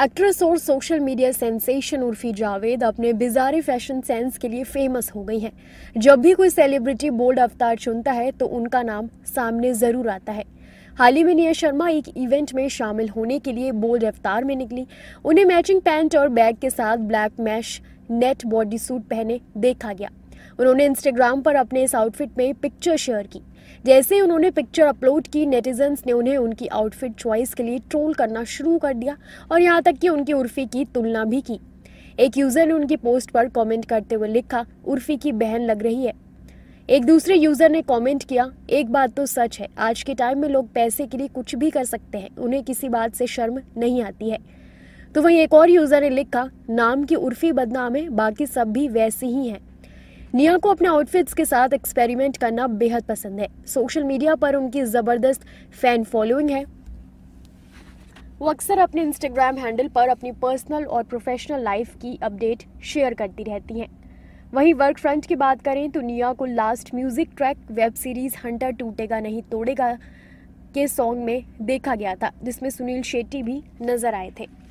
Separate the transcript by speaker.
Speaker 1: actress और social media sensation Urfi Javed अपने bizarre fashion sense के लिए फेमस हो गई हैं जब भी कोई सेलिब्रिटी बोल्ड अवतार चुनता है तो उनका नाम सामने ज़रूर आता है हाल ही में निया शर्मा एक इवेंट में शामिल होने के लिए बोल्ड अवतार में निकली उन्हें मैचिंग पैंट और बैग के साथ black mesh net bodysuit पहने देखा गया उन्होंने इंस्टाग्राम पर अपने इस आउटफिट में पिक्चर शेयर की जैसे ही उन्होंने पिक्चर अपलोड की नेटिजन्स ने उन्हें उनकी आउटफिट चॉइस के लिए ट्रोल करना शुरू कर दिया और यहाँ तक कि उनकी उर्फी की तुलना भी की एक यूज़र ने उनकी पोस्ट पर कमेंट करते हुए लिखा उर्फी की बहन लग रही है एक दूसरे यूज़र ने कमेंट किया एक बात तो सच है आज के टाइम में लोग पैसे के लिए कुछ भी कर सकते हैं उन्हें किसी बात से शर्म नहीं आती है तो वहीं एक और यूज़र ने लिखा नाम की उर्फी बदनाम है बाकी सब भी वैसे ही हैं निया को अपने आउटफिट्स के साथ एक्सपेरिमेंट करना बेहद पसंद है सोशल मीडिया पर उनकी ज़बरदस्त फैन फॉलोइंग है वो अक्सर अपने इंस्टाग्राम हैंडल पर अपनी पर्सनल और प्रोफेशनल लाइफ की अपडेट शेयर करती रहती हैं वहीं वर्क फ्रंट की बात करें तो निया को last music track web series Hunter टूटेगा नहीं तोड़ेगा के सॉन्ग में देखा गया था जिसमें सुनील शेट्टी भी नज़र आए थे